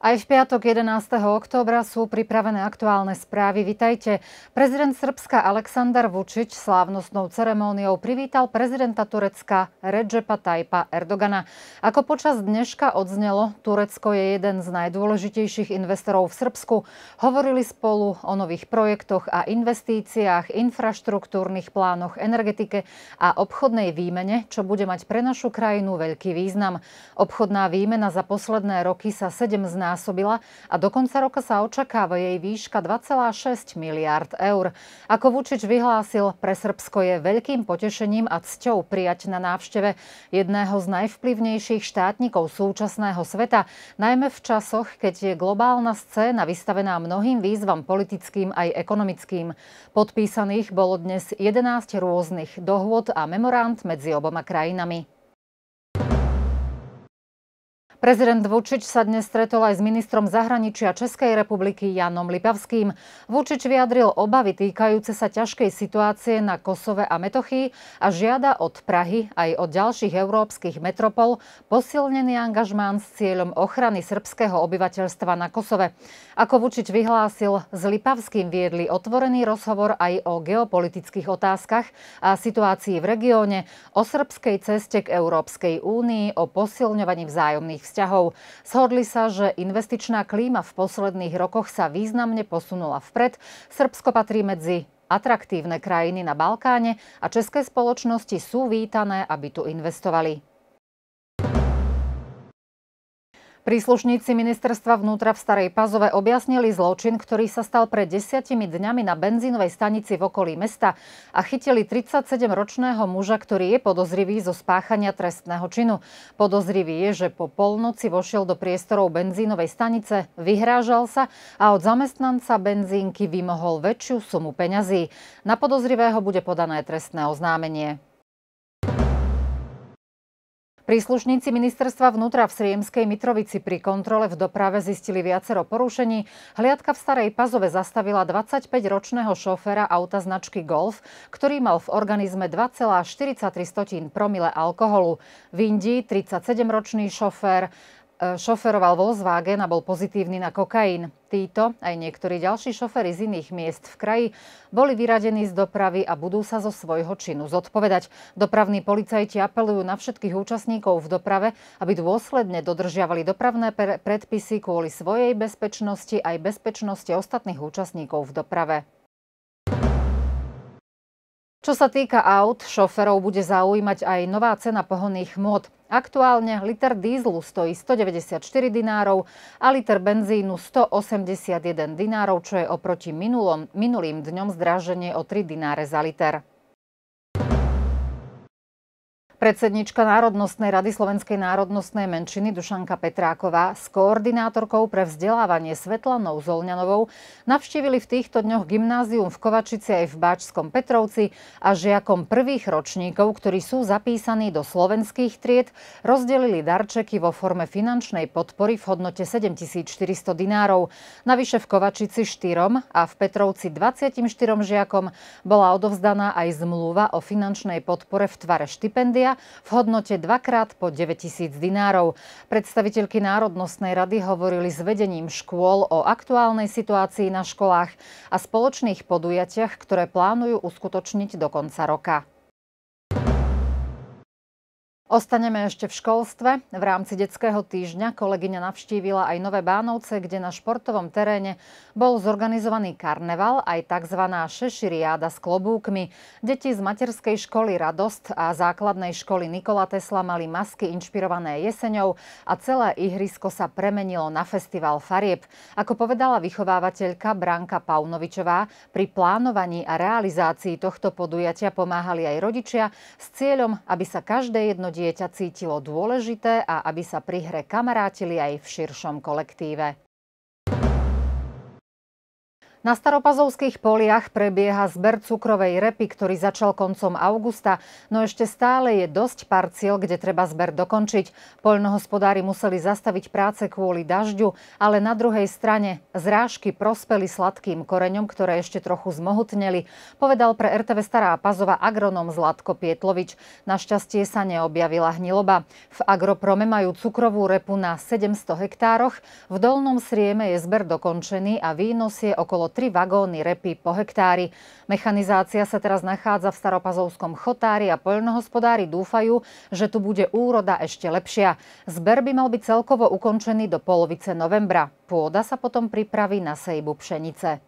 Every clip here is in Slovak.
Aj v piatok 11. októbra sú pripravené aktuálne správy. Vitajte. Prezident Srbska Aleksandar Vučić slávnostnou ceremóniou privítal prezidenta Turecka Recepa Tajpa Erdogana. Ako počas dneška odznelo, Turecko je jeden z najdôležitejších investorov v Srbsku. Hovorili spolu o nových projektoch a investíciách, infraštruktúrnych plánoch, energetike a obchodnej výmene, čo bude mať pre našu krajinu veľký význam. Obchodná výmena za posledné roky sa sedem zná zdvojnásobila a do konca roka sa očakáva jej výška 2,6 miliard eur. Ako Vučič vyhlásil, pre Srbsko je veľkým potešením a cťou prijať na návšteve jedného z najvplyvnejších štátnikov súčasného sveta, najmä v časoch, keď je globálna scéna vystavená mnohým výzvam politickým aj ekonomickým. Podpísaných bolo dnes 11 rôznych dohôd a memorand medzi oboma krajinami. Prezident Vučič sa dnes stretol aj s ministrom zahraničia Českej republiky Janom Lipavským. Vučič vyjadril obavy týkajúce sa ťažkej situácie na Kosove a Metochy a žiada od Prahy aj od ďalších európskych metropol posilnený angažmán s cieľom ochrany srbského obyvateľstva na Kosove. Ako Vučič vyhlásil, s Lipavským viedli otvorený rozhovor aj o geopolitických otázkach a situácii v regióne, o srbskej ceste k Európskej únii, o posilňovaní vzájomných vzťahov. Shodli sa, že investičná klíma v posledných rokoch sa významne posunula vpred. Srbsko patrí medzi atraktívne krajiny na Balkáne a české spoločnosti sú vítané, aby tu investovali. Príslušníci ministerstva vnútra v Starej Pazove objasnili zločin, ktorý sa stal pred desiatimi dňami na benzínovej stanici v okolí mesta a chytili 37-ročného muža, ktorý je podozrivý zo spáchania trestného činu. Podozrivý je, že po polnoci vošiel do priestorov benzínovej stanice, vyhrážal sa a od zamestnanca benzínky vymohol väčšiu sumu peňazí. Na podozrivého bude podané trestné oznámenie. Príslušníci ministerstva vnútra v Sriemskej Mitrovici pri kontrole v doprave zistili viacero porušení. Hliadka v Starej Pazove zastavila 25-ročného šoféra auta značky Golf, ktorý mal v organizme 2,43 promile alkoholu. V Indii 37-ročný šofér E, šoferoval Volkswagen a bol pozitívny na kokain. Títo aj niektorí ďalší šoféry z iných miest v kraji boli vyradení z dopravy a budú sa zo svojho činu zodpovedať. Dopravní policajti apelujú na všetkých účastníkov v doprave, aby dôsledne dodržiavali dopravné predpisy kvôli svojej bezpečnosti aj bezpečnosti ostatných účastníkov v doprave. Čo sa týka aut, šoferov bude zaujímať aj nová cena pohonných mod. Aktuálne liter dízlu stojí 194 dinárov a liter benzínu 181 dinárov, čo je oproti minulom, minulým dňom zdraženie o 3 dináre za liter. Predsednička Národnostnej rady Slovenskej národnostnej menšiny Dušanka Petráková s koordinátorkou pre vzdelávanie Svetlanou Zolňanovou navštívili v týchto dňoch gymnázium v Kovačici aj v Báčskom Petrovci a žiakom prvých ročníkov, ktorí sú zapísaní do slovenských tried, rozdelili darčeky vo forme finančnej podpory v hodnote 7400 dinárov. Navyše v Kovačici 4 a v Petrovci 24 žiakom bola odovzdaná aj zmluva o finančnej podpore v tvare štipendia v hodnote dvakrát po 9000 dinárov. Predstaviteľky Národnostnej rady hovorili s vedením škôl o aktuálnej situácii na školách a spoločných podujatiach, ktoré plánujú uskutočniť do konca roka. Ostaneme ešte v školstve. V rámci detského týždňa kolegyňa navštívila aj Nové Bánovce, kde na športovom teréne bol zorganizovaný karneval aj tzv. šeširiáda s klobúkmi. Deti z materskej školy Radost a základnej školy Nikola Tesla mali masky inšpirované jeseňou a celé ihrisko sa premenilo na festival farieb. Ako povedala vychovávateľka Branka Paunovičová, pri plánovaní a realizácii tohto podujatia pomáhali aj rodičia s cieľom, aby sa každé jedno dieťa cítilo dôležité a aby sa pri hre kamarátili aj v širšom kolektíve. Na staropazovských poliach prebieha zber cukrovej repy, ktorý začal koncom augusta, no ešte stále je dosť parciel, kde treba zber dokončiť. Poľnohospodári museli zastaviť práce kvôli dažďu, ale na druhej strane zrážky prospeli sladkým koreňom, ktoré ešte trochu zmohutneli, povedal pre RTV Stará Pazova agronom Zlatko Pietlovič. Našťastie sa neobjavila hniloba. V agroprome majú cukrovú repu na 700 hektároch, v dolnom srieme je zber dokončený a výnos je okolo 3 vagóny repy po hektári. Mechanizácia sa teraz nachádza v Staropazovskom chotári a poľnohospodári dúfajú, že tu bude úroda ešte lepšia. Zber by mal byť celkovo ukončený do polovice novembra. Pôda sa potom pripraví na sejbu pšenice.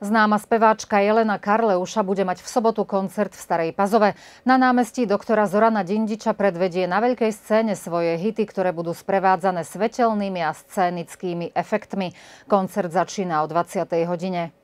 Známa speváčka Jelena Karleuša bude mať v sobotu koncert v Starej Pazove. Na námestí doktora Zorana Dindiča predvedie na veľkej scéne svoje hity, ktoré budú sprevádzane svetelnými a scénickými efektmi. Koncert začína o 20. hodine.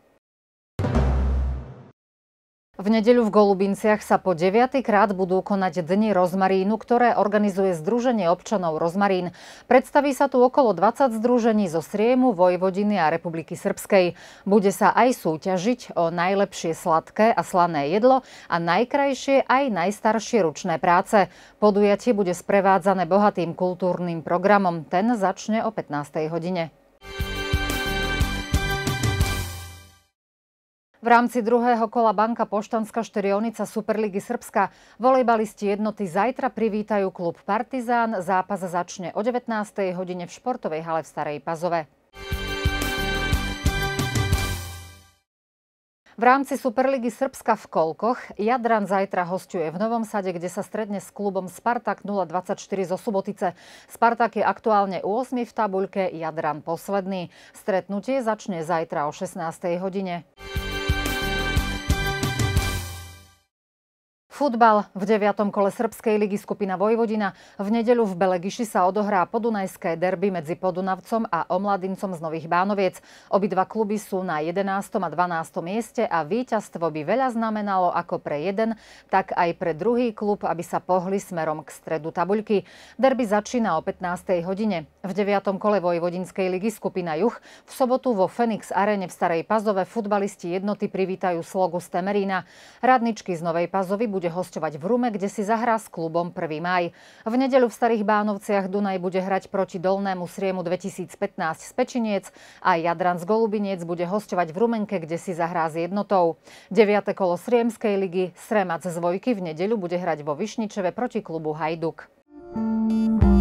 V nedeľu v Golubinciach sa po 9. krát budú konať Dni rozmarínu, ktoré organizuje Združenie občanov Rozmarín. Predstaví sa tu okolo 20 združení zo Sriemu, Vojvodiny a Republiky Srbskej. Bude sa aj súťažiť o najlepšie sladké a slané jedlo a najkrajšie aj najstaršie ručné práce. Podujatie bude sprevádzané bohatým kultúrnym programom. Ten začne o 15. hodine. V rámci druhého kola Banka Poštanská Šterionica Superligy Srbska volejbalisti jednoty zajtra privítajú klub Partizán. Zápas začne o 19. hodine v športovej hale v Starej Pazove. V rámci Superligy Srbska v Kolkoch Jadran zajtra hostuje v Novom Sade, kde sa stredne s klubom Spartak 024 zo Subotice. Spartak je aktuálne u 8 v tabuľke, Jadran posledný. Stretnutie začne zajtra o 16. hodine. Futbal v 9. kole Srbskej ligy skupina Vojvodina. V nedeľu v Belegiši sa odohrá podunajské derby medzi Podunavcom a Omladincom z Nových Bánoviec. Obidva kluby sú na 11. a 12. mieste a víťazstvo by veľa znamenalo ako pre jeden, tak aj pre druhý klub, aby sa pohli smerom k stredu tabuľky. Derby začína o 15. hodine. V 9. kole Vojvodinskej ligy skupina Juch v sobotu vo Fenix Arene v Starej Pazove futbalisti jednoty privítajú slogu z Temerína. Radničky z Novej Pazovy bude bude hosťovať v Rume, kde si zahrá s klubom 1. maj. V nedeľu v Starých Bánovciach Dunaj bude hrať proti Dolnému Sriemu 2015 Pečiniec a Jadran z Golubiniec bude hostovať v Rumenke, kde si zahrá s jednotou. 9. kolo Sriemskej ligy Sremac z Vojky v nedeľu bude hrať vo Višničeve proti klubu Hajduk. Thank you.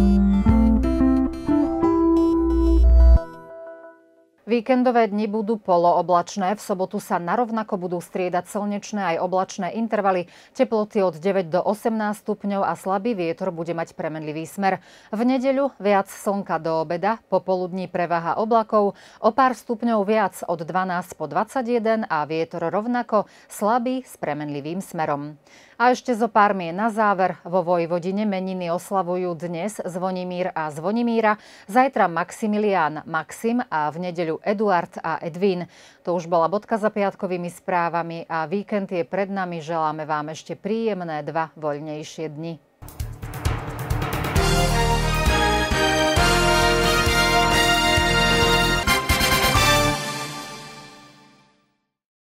Víkendové dni budú polooblačné, v sobotu sa narovnako budú striedať slnečné aj oblačné intervaly, teploty od 9 do 18 stupňov a slabý vietor bude mať premenlivý smer. V nedeľu viac slnka do obeda, popoludní prevaha oblakov, o pár stupňov viac od 12 po 21 a vietor rovnako, slabý s premenlivým smerom. A ešte zo pár mien na záver. Vo Vojvodine meniny oslavujú dnes Zvonimír a Zvonimíra, zajtra Maximilián Maxim a v nedeľu Eduard a Edwin. To už bola bodka za piatkovými správami a víkend je pred nami. Želáme vám ešte príjemné dva voľnejšie dni.